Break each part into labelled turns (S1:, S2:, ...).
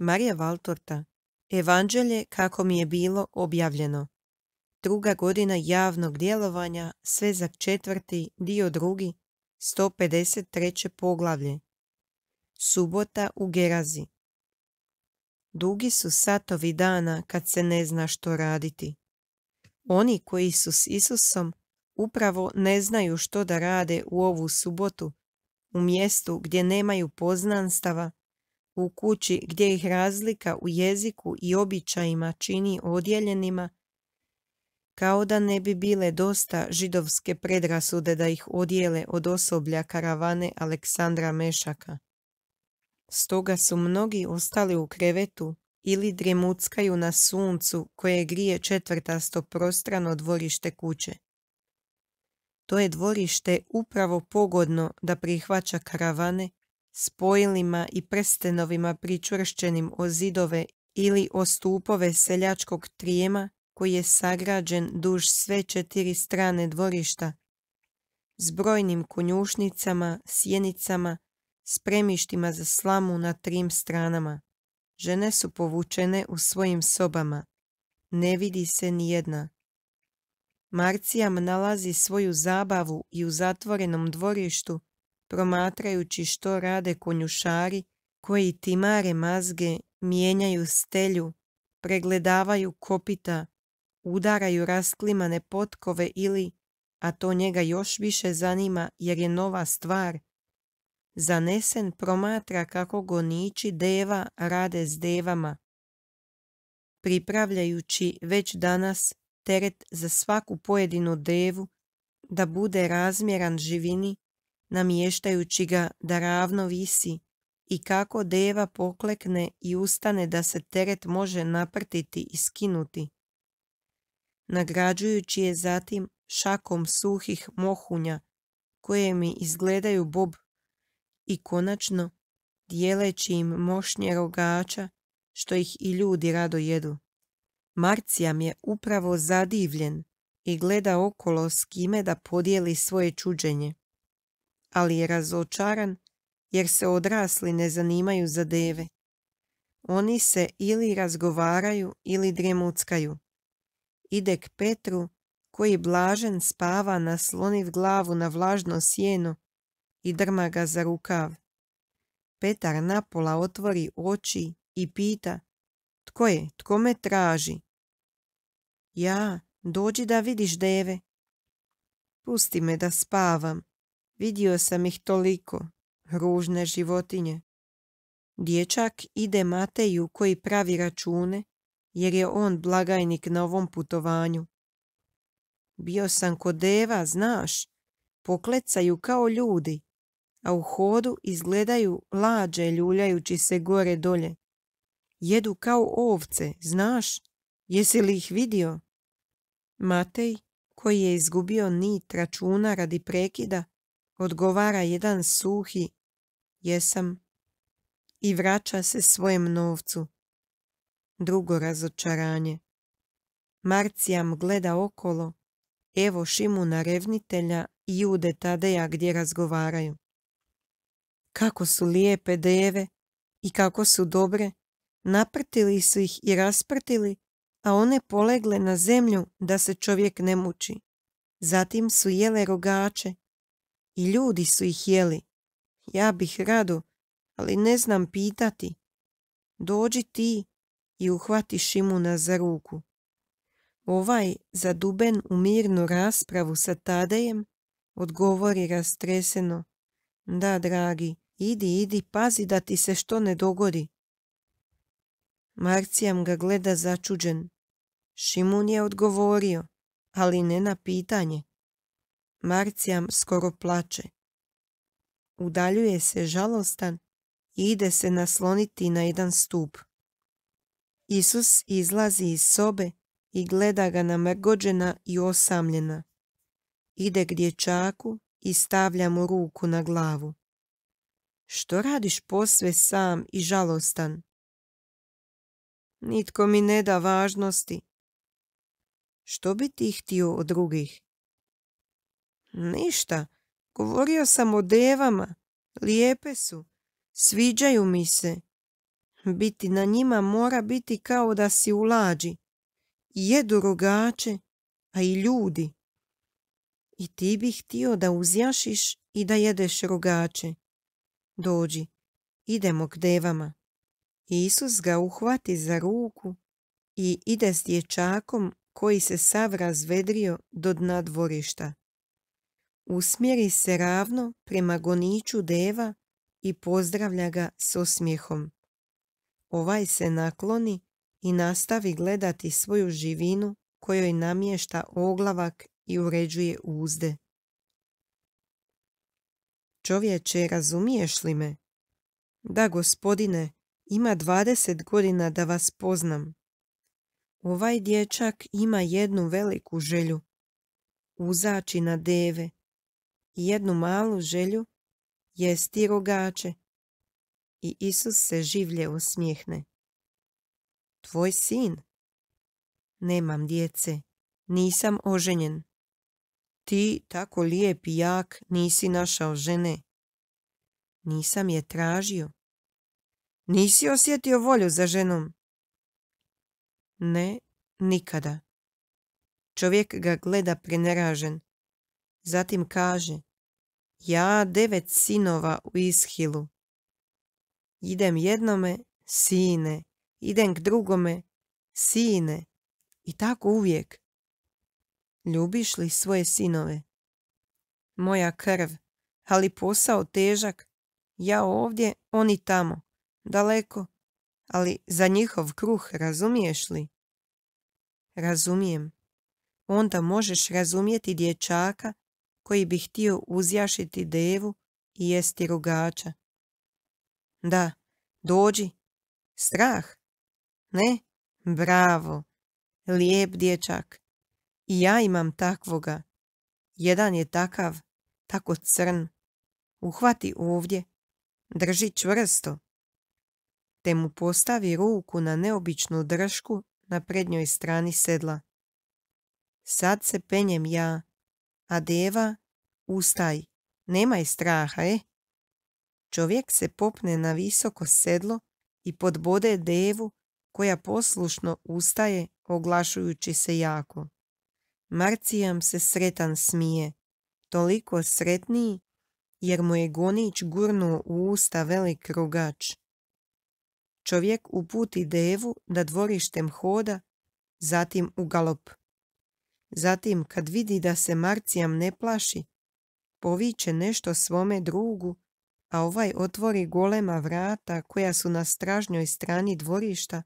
S1: Marija Valtorta, Evanđelje kako mi je bilo objavljeno. Druga godina javnog djelovanja, svezak četvrti, dio drugi, 153. poglavlje. Subota u Gerazi. Dugi su satovi dana kad se ne zna što raditi. Oni koji su s Isusom upravo ne znaju što da rade u ovu subotu, u mjestu gdje nemaju poznanstava u kući gdje ih razlika u jeziku i običajima čini odjeljenima, kao da ne bi bile dosta židovske predrasude da ih odijele od osoblja karavane Aleksandra Mešaka. Stoga su mnogi ostali u krevetu ili dremuckaju na suncu koje grije četvrtasto prostrano dvorište kuće. To je dvorište upravo pogodno da prihvaća karavane spojilima i prstenovima pričvršćenim o zidove ili o stupove seljačkog trijema koji je sagrađen duž sve četiri strane dvorišta, s brojnim konjušnicama, sjenicama, spremištima za slamu na trim stranama. Žene su povučene u svojim sobama. Ne vidi se nijedna. jedna. Marcijam nalazi svoju zabavu i u zatvorenom dvorištu promatrajući što rade konjušari koji timare mazge, mijenjaju stelju, pregledavaju kopita, udaraju rasklimane potkove ili, a to njega još više zanima jer je nova stvar, zanesen promatra kako gonići deva rade s devama, pripravljajući već danas teret za svaku pojedinu devu da bude razmjeran živini namještajući ga da ravno visi i kako deva poklekne i ustane da se teret može naprtiti i skinuti. Nagrađujući je zatim šakom suhih mohunja koje mi izgledaju bob i konačno dijeleći im mošnje rogača što ih i ljudi rado jedu. Marcijam je upravo zadivljen i gleda okolo s kime da podijeli svoje čuđenje ali je razočaran jer se odrasli ne zanimaju za deve. Oni se ili razgovaraju ili dremuckaju. Ide k Petru koji blažen spava nasloniv glavu na vlažno sjeno i drma ga za rukav. Petar napola otvori oči i pita Tko je? Tko me traži? Ja, dođi da vidiš deve. Pusti me da spavam, Vidio sam ih toliko, ružne životinje. Dječak ide Mateju koji pravi račune, jer je on blagajnik na ovom putovanju. Bio sam kod deva, znaš, poklecaju kao ljudi, a u hodu izgledaju lađe ljuljajući se gore dolje. Jedu kao ovce, znaš, jesi li ih vidio? Matej, koji je izgubio nit računa radi prekida, odgovara jedan suhi jesam i vraća se svojem novcu. Drugo razočaranje. Marcijam gleda okolo, evo na revnitelja i Jude Tadeja gdje razgovaraju. Kako su lijepe deve i kako su dobre, naprtili su ih i rasprtili, a one polegle na zemlju da se čovjek ne muči. Zatim su jele rogače i ljudi su ih jeli. Ja bih rado, ali ne znam pitati. Dođi ti i uhvati Šimuna za ruku. Ovaj, zaduben u mirnu raspravu sa Tadejem, odgovori rastreseno. Da, dragi, idi, idi, pazi da ti se što ne dogodi. Marcijam ga gleda začuđen. Šimun je odgovorio, ali ne na pitanje. Marcijam skoro plače. Udaljuje se žalostan i ide se nasloniti na jedan stup. Isus izlazi iz sobe i gleda ga namrgođena i osamljena. Ide k dječaku i stavlja mu ruku na glavu. Što radiš posve sam i žalostan? Nitko mi ne da važnosti. Što bi ti htio od drugih? Ništa, govorio sam o devama, lijepe su, sviđaju mi se. Biti na njima mora biti kao da si u lađi. Jedu rogače, a i ljudi. I ti bi htio da uzjašiš i da jedeš rogače. Dođi, idemo k devama. Isus ga uhvati za ruku i ide s dječakom koji se sav razvedrio do dna dvorišta usmjeri se ravno prema goniću deva i pozdravlja ga s osmijehom. Ovaj se nakloni i nastavi gledati svoju živinu kojoj namješta oglavak i uređuje uzde. Čovječe, razumiješ li me? Da, gospodine, ima dvadeset godina da vas poznam. Ovaj dječak ima jednu veliku želju. Uzači na deve jednu malu želju jesti rogače. I Isus se življe osmijehne. Tvoj sin? Nemam djece, nisam oženjen. Ti, tako lijep i jak, nisi našao žene. Nisam je tražio. Nisi osjetio volju za ženom? Ne, nikada. Čovjek ga gleda preneražen. Zatim kaže, ja devet sinova u ishilu. Idem jednome, sine, idem k drugome, sine, i tako uvijek. Ljubiš li svoje sinove? Moja krv, ali posao težak, ja ovdje, oni tamo, daleko, ali za njihov kruh razumiješ li? Razumijem. Onda možeš razumjeti dječaka koji bi htio uzjašiti devu i jesti rugača. Da, dođi. Strah? Ne? Bravo. Lijep dječak. I ja imam takvoga. Jedan je takav, tako crn. Uhvati ovdje. Drži čvrsto. Te mu postavi ruku na neobičnu dršku na prednjoj strani sedla. Sad se penjem ja a deva, ustaj, nemaj straha, eh? Čovjek se popne na visoko sedlo i podbode devu koja poslušno ustaje oglašujući se jako. Marcijam se sretan smije, toliko sretniji jer mu je gonić gurnuo u usta velik rugač. Čovjek uputi devu da dvorištem hoda, zatim u galop. Zatim, kad vidi da se Marcijam ne plaši, poviće nešto svome drugu, a ovaj otvori golema vrata koja su na stražnjoj strani dvorišta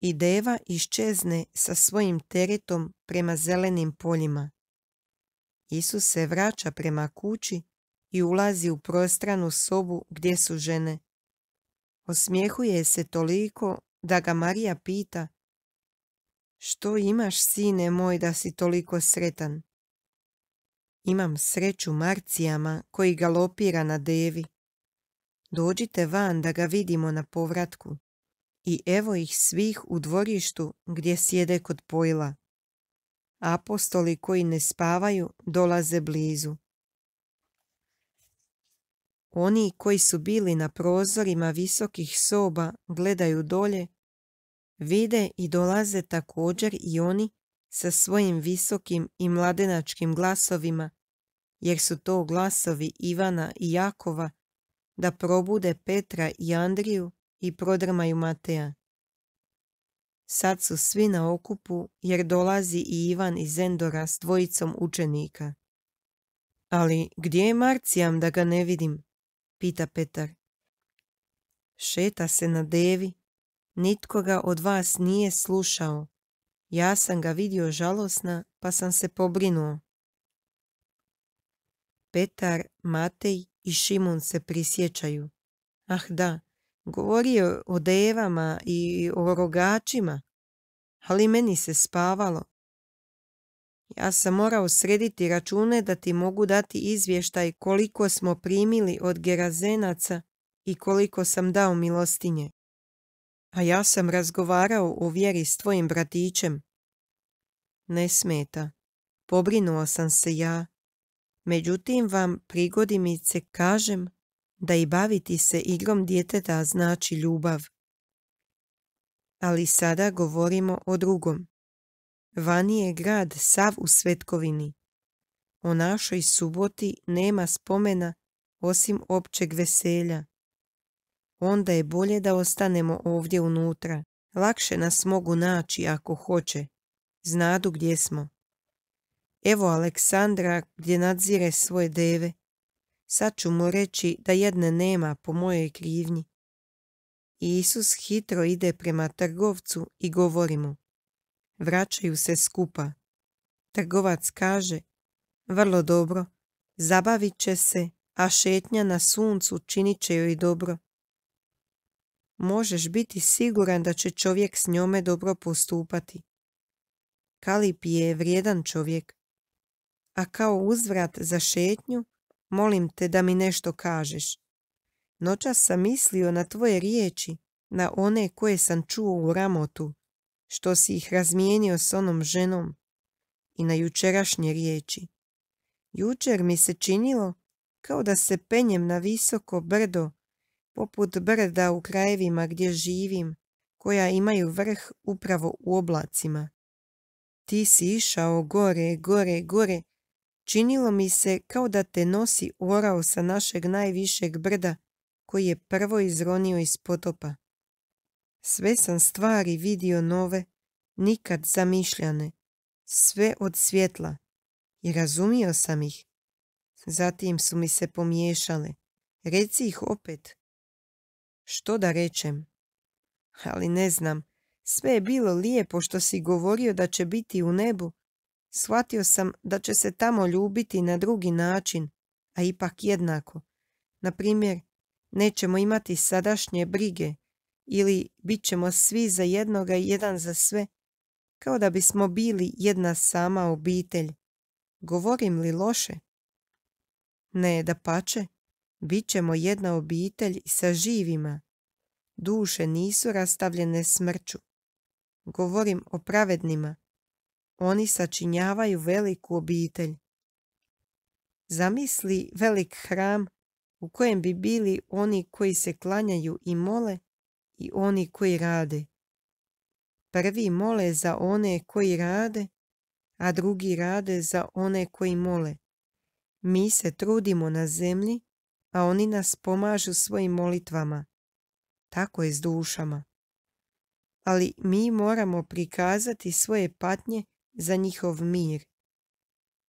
S1: i deva iščezne sa svojim teretom prema zelenim poljima. Isus se vraća prema kući i ulazi u prostranu sobu gdje su žene. Osmjehuje se toliko da ga Marija pita što imaš, sine moj, da si toliko sretan? Imam sreću Marcijama koji galopira na devi. Dođite van da ga vidimo na povratku. I evo ih svih u dvorištu gdje sjede kod pojla. Apostoli koji ne spavaju dolaze blizu. Oni koji su bili na prozorima visokih soba gledaju dolje vide i dolaze također i oni sa svojim visokim i mladenačkim glasovima, jer su to glasovi Ivana i Jakova, da probude Petra i Andriju i prodrmaju Mateja. Sad su svi na okupu jer dolazi i Ivan iz Zendora s dvojicom učenika. Ali gdje je Marcijam da ga ne vidim? pita Petar. Šeta se na devi Nitko ga od vas nije slušao. Ja sam ga vidio žalosna, pa sam se pobrinuo. Petar, Matej i Šimun se prisjećaju. Ah da, govorio o devama i o rogačima, ali meni se spavalo. Ja sam morao srediti račune da ti mogu dati izvještaj koliko smo primili od gerazenaca i koliko sam dao milostinje. A ja sam razgovarao o vjeri s tvojim bratićem. Ne smeta. Pobrinuo sam se ja. Međutim vam prigodimice kažem da i baviti se igrom djeteta znači ljubav. Ali sada govorimo o drugom. Vani je grad sav u svetkovini. O našoj suboti nema spomena osim općeg veselja onda je bolje da ostanemo ovdje unutra. Lakše nas mogu naći ako hoće. Znadu gdje smo. Evo Aleksandra gdje nadzire svoje deve. Sad ću mu reći da jedne nema po mojoj krivnji. Isus hitro ide prema trgovcu i govori mu. Vraćaju se skupa. Trgovac kaže, vrlo dobro, zabavit će se, a šetnja na suncu činit će joj dobro možeš biti siguran da će čovjek s njome dobro postupati. Kalip je vrijedan čovjek. A kao uzvrat za šetnju, molim te da mi nešto kažeš. Noćas sam mislio na tvoje riječi, na one koje sam čuo u ramotu, što si ih razmijenio s onom ženom i na jučerašnje riječi. Jučer mi se činilo kao da se penjem na visoko brdo poput brda u krajevima gdje živim, koja imaju vrh upravo u oblacima. Ti si išao gore, gore, gore. Činilo mi se kao da te nosi orao sa našeg najvišeg brda, koji je prvo izronio iz potopa. Sve sam stvari vidio nove, nikad zamišljane, sve od svjetla, i razumio sam ih. Zatim su mi se pomiješale. Reci ih opet, što da rečem? Ali ne znam, sve je bilo lijepo što si govorio da će biti u nebu. Shvatio sam da će se tamo ljubiti na drugi način, a ipak jednako. Na primjer, nećemo imati sadašnje brige ili bit ćemo svi za jednoga i jedan za sve, kao da bismo bili jedna sama obitelj. Govorim li loše? Ne, da pače. Bit ćemo jedna obitelj sa živima. Duše nisu rastavljene smrću. Govorim o pravednima. Oni sačinjavaju veliku obitelj. Zamisli velik hram u kojem bi bili oni koji se klanjaju i mole i oni koji rade. Prvi mole za one koji rade, a drugi rade za one koji mole. Mi se trudimo na zemlji, a oni nas pomažu svojim molitvama. Tako je s dušama. Ali mi moramo prikazati svoje patnje za njihov mir.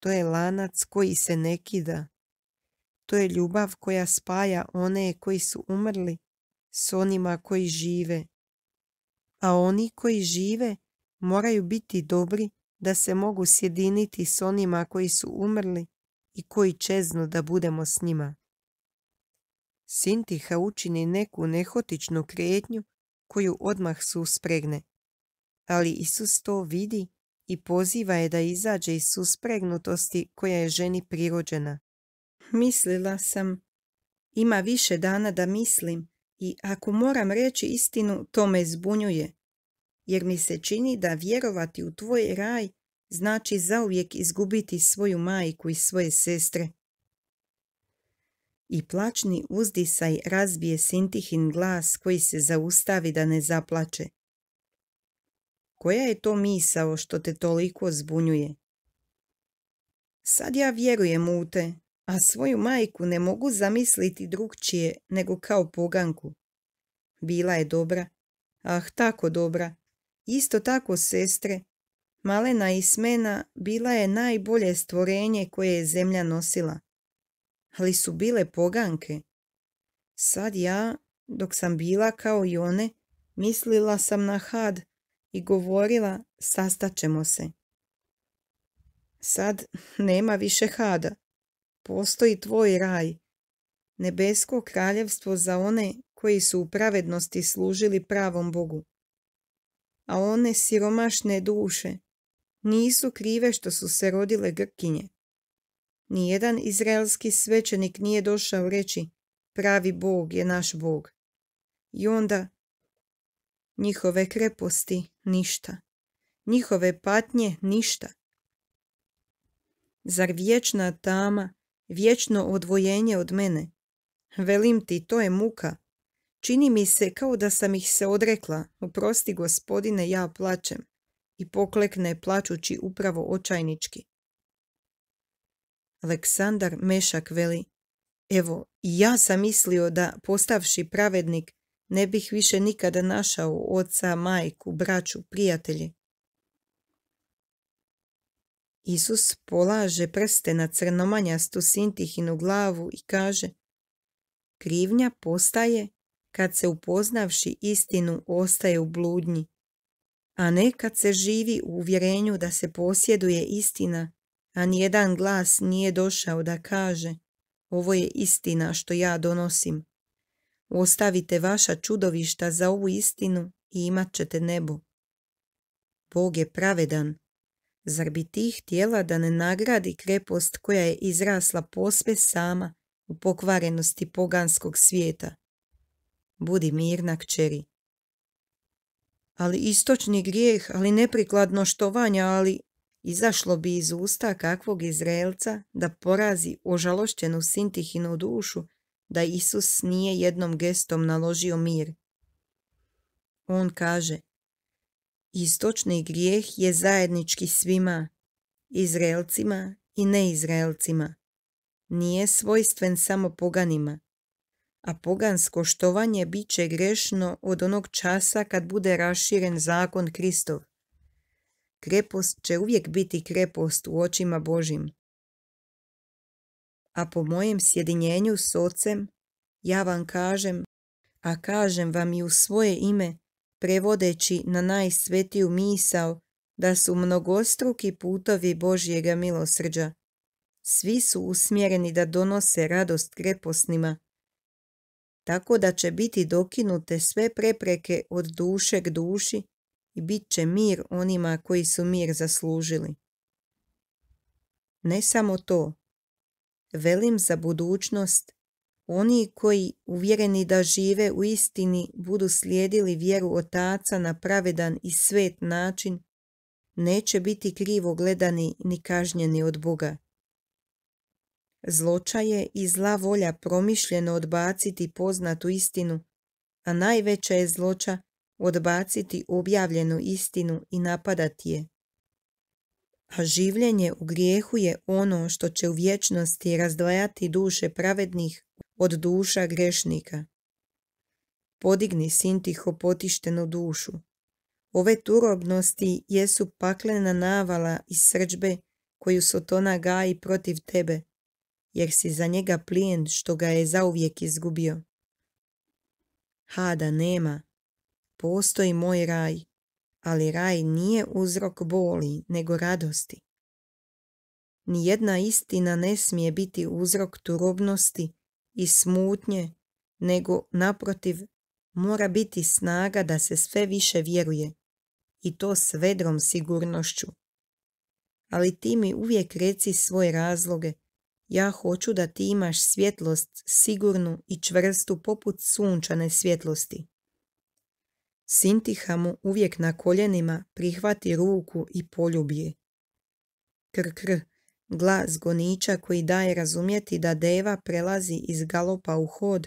S1: To je lanac koji se ne kida. To je ljubav koja spaja one koji su umrli s onima koji žive. A oni koji žive moraju biti dobri da se mogu sjediniti s onima koji su umrli i koji čeznu da budemo s njima. Sintiha učini neku nehotičnu krijetnju koju odmah suspregne. Ali Isus to vidi i poziva je da izađe iz suspregnutosti koja je ženi prirođena. Mislila sam, ima više dana da mislim i ako moram reći istinu, to me zbunjuje, jer mi se čini da vjerovati u tvoj raj znači zauvijek izgubiti svoju majku i svoje sestre i plačni uzdisaj razbije Sintihin glas koji se zaustavi da ne zaplače. Koja je to misao što te toliko zbunjuje? Sad ja vjerujem u te, a svoju majku ne mogu zamisliti drugčije nego kao poganku. Bila je dobra, ah tako dobra, isto tako sestre. Malena i smena, bila je najbolje stvorenje koje je zemlja nosila ali su bile poganke. Sad ja, dok sam bila kao i one, mislila sam na had i govorila sastaćemo se. Sad nema više hada. Postoji tvoj raj. Nebesko kraljevstvo za one koji su u pravednosti služili pravom Bogu. A one siromašne duše nisu krive što su se rodile Grkinje. Nijedan izraelski svećenik nije došao reći pravi Bog je naš Bog. I onda njihove kreposti ništa, njihove patnje ništa. Zar vječna tama, vječno odvojenje od mene? Velim ti, to je muka. Čini mi se kao da sam ih se odrekla, oprosti gospodine, ja plačem. I poklekne plačući upravo očajnički. Aleksandar Mešak veli Evo, ja sam mislio da postavši pravednik ne bih više nikada našao oca, majku, braću, prijatelje. Isus polaže prste na crnomanjastu Sintihinu glavu i kaže Krivnja postaje kad se upoznavši istinu ostaje u bludnji, a ne kad se živi u uvjerenju da se posjeduje istina a nijedan glas nije došao da kaže ovo je istina što ja donosim. Ostavite vaša čudovišta za ovu istinu i imat ćete nebo. Bog je pravedan. Zar bi ti htjela da ne nagradi krepost koja je izrasla posve sama u pokvarenosti poganskog svijeta? Budi mirna, kćeri. Ali istočni grijeh, ali neprikladno štovanja, ali Izašlo bi iz usta kakvog Izraelca da porazi ožalošćenu Sintihinu dušu da Isus nije jednom gestom naložio mir. On kaže, istočni grijeh je zajednički svima, Izraelcima i neizraelcima. Nije svojstven samo poganima, a pogansko štovanje bit će grešno od onog časa kad bude raširen zakon Kristov krepost će uvijek biti krepost u očima Božim. A po mojem sjedinjenju s ocem, ja vam kažem, a kažem vam i u svoje ime, prevodeći na najsvetiju misao da su mnogostruki putovi Božjega milosrđa. Svi su usmjereni da donose radost kreposnima, tako da će biti dokinute sve prepreke od duše duši i bit će mir onima koji su mir zaslužili. Ne samo to. Velim za budućnost, oni koji, uvjereni da žive u istini, budu slijedili vjeru otaca na pravedan i svet način, neće biti krivo gledani ni kažnjeni od Boga. Zločaje i zla volja promišljeno odbaciti poznatu istinu, a najveća je zloča odbaciti objavljenu istinu i napadati je. A življenje u grijehu je ono što će u vječnosti razdvajati duše pravednih od duša grešnika. Podigni sintiho potištenu dušu. Ove turobnosti jesu paklena navala i srđbe koju Sotona gaji protiv tebe, jer si za njega plijen što ga je zauvijek izgubio. Hada nema, postoji moj raj, ali raj nije uzrok boli, nego radosti. Nijedna istina ne smije biti uzrok turobnosti i smutnje, nego naprotiv mora biti snaga da se sve više vjeruje i to s vedrom sigurnošću. Ali ti mi uvijek reci svoje razloge, ja hoću da ti imaš svjetlost sigurnu i čvrstu poput sunčane svjetlosti. Sintiha mu uvijek na koljenima prihvati ruku i poljubi kr Krkr, glas goniča koji daje razumjeti da deva prelazi iz galopa u hod,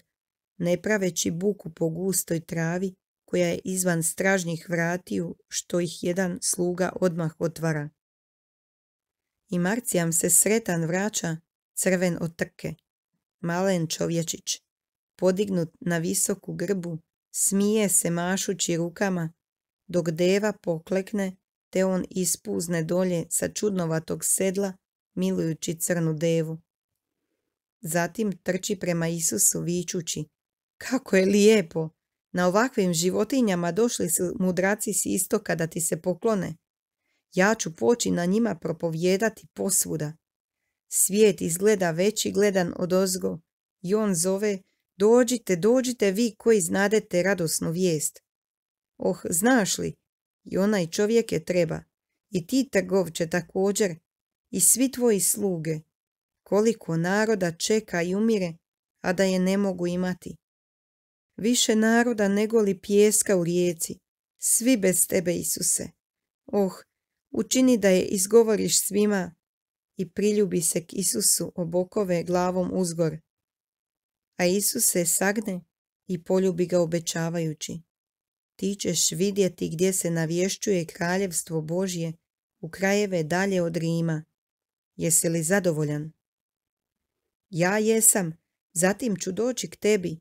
S1: ne praveći buku po gustoj travi koja je izvan stražnjih vratiju, što ih jedan sluga odmah otvara. I Marcijam se sretan vraća, crven od trke. Malen čovječić, podignut na visoku grbu, smije se mašući rukama, dok deva poklekne, te on ispuzne dolje sa čudnovatog sedla, milujući crnu devu. Zatim trči prema Isusu vičući, kako je lijepo! Na ovakvim životinjama došli su mudraci s istoka da ti se poklone. Ja ću poći na njima propovjedati posvuda. Svijet izgleda veći gledan od ozgo i on zove Dođite, dođite vi koji znadete radosnu vijest. Oh, znaš li, i onaj čovjek je treba, i ti trgovče također, i svi tvoji sluge. Koliko naroda čeka i umire, a da je ne mogu imati. Više naroda nego li pijeska u rijeci, svi bez tebe, Isuse. Oh, učini da je izgovoriš svima i priljubi se k Isusu obokove glavom uzgor a Isus se sagne i poljubi ga obećavajući. Ti ćeš vidjeti gdje se navješćuje kraljevstvo Božje u krajeve dalje od Rima. Jesi li zadovoljan? Ja jesam, zatim ću doći k tebi.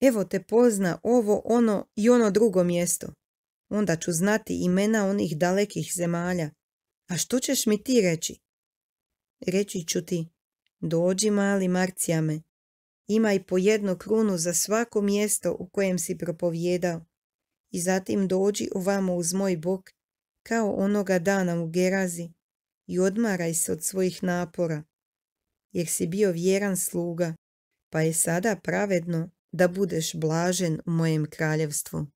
S1: Evo te pozna ovo, ono i ono drugo mjesto. Onda ću znati imena onih dalekih zemalja. A što ćeš mi ti reći? Reći ću ti, dođi mali Marcijame, Imaj po jednu krunu za svako mjesto u kojem si propovjedao. I zatim dođi ovamo uz moj bok, kao onoga dana u Gerazi, i odmaraj se od svojih napora, jer si bio vjeran sluga, pa je sada pravedno da budeš blažen u mojem kraljevstvu.